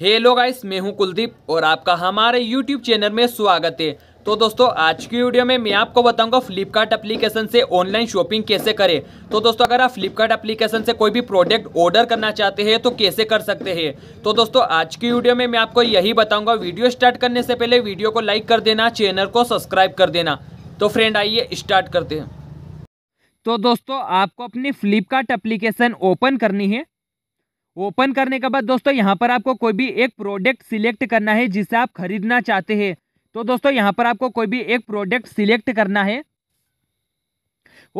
hello guys मैं हूं कुलदीप और आपका हमारे यूट्यूब चैनल में स्वागत है तो दोस्तों आज की वीडियो में मैं आपको बताऊंगा फ्लिपकार्ट एप्लीकेशन से ऑनलाइन शॉपिंग कैसे करें तो दोस्तों अगर आप फ्लिपकार्ट एप्लीकेशन से कोई भी प्रोडक्ट ऑर्डर करना चाहते हैं तो कैसे कर सकते हैं तो दोस्तों आज की वीडियो में मैं आपको यही बताऊँगा वीडियो स्टार्ट करने से पहले वीडियो को लाइक कर देना चैनल को सब्सक्राइब कर देना तो फ्रेंड आइए स्टार्ट करते हैं तो दोस्तों आपको अपनी फ्लिपकार्ट एप्लीकेशन ओपन करनी है ओपन करने के बाद दोस्तों यहाँ पर आपको कोई भी एक प्रोडक्ट सिलेक्ट करना है जिसे आप खरीदना चाहते हैं तो दोस्तों यहाँ पर आपको कोई भी एक प्रोडक्ट सिलेक्ट करना है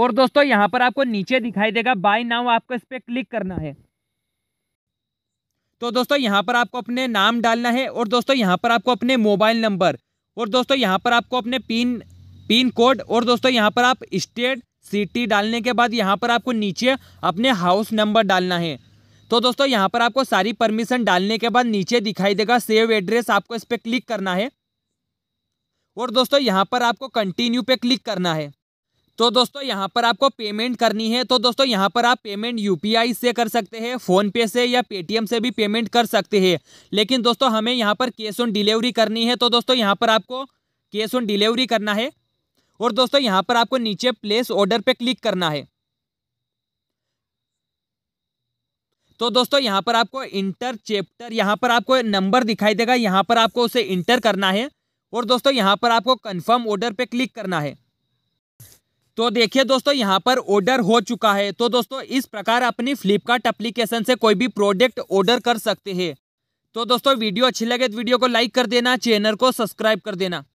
और दोस्तों यहाँ पर आपको नीचे दिखाई देगा बाय नाउ आपको इस पर क्लिक करना है तो दोस्तों यहाँ पर आपको अपने नाम डालना है और दोस्तों यहाँ पर आपको अपने मोबाइल नंबर और दोस्तों यहाँ पर आपको अपने पिन पिन कोड और दोस्तों यहाँ पर आप स्टेट सिटी डालने के बाद यहाँ पर आपको नीचे अपने हाउस नंबर डालना है तो दोस्तों यहाँ पर आपको सारी परमिशन डालने के बाद नीचे दिखाई देगा सेव एड्रेस आपको इस पर क्लिक करना है और दोस्तों यहाँ पर आपको कंटिन्यू पे क्लिक करना है तो दोस्तों यहाँ पर आपको पेमेंट करनी है तो दोस्तों यहाँ पर आप पेमेंट यूपीआई से कर सकते हैं फ़ोनपे से या पेटीएम से भी पेमेंट कर सकते हैं लेकिन दोस्तों हमें यहाँ पर कैश ऑन डिलीवरी करनी है तो दोस्तों यहाँ पर आपको कैश ऑन डिलीवरी करना है और दोस्तों यहाँ पर आपको नीचे प्लेस ऑर्डर पर क्लिक करना है तो दोस्तों यहाँ पर आपको इंटर चैप्टर यहाँ पर आपको नंबर दिखाई देगा यहाँ पर आपको उसे इंटर करना है और दोस्तों यहाँ पर आपको कन्फर्म ऑर्डर पर क्लिक करना है तो देखिए दोस्तों यहाँ पर ऑर्डर हो चुका है तो दोस्तों इस प्रकार अपनी फ्लिपकार्ट अप्लीकेशन से कोई भी प्रोडक्ट ऑर्डर कर सकते हैं तो दोस्तों वीडियो अच्छी लगे तो वीडियो को लाइक कर देना चैनल को सब्सक्राइब कर देना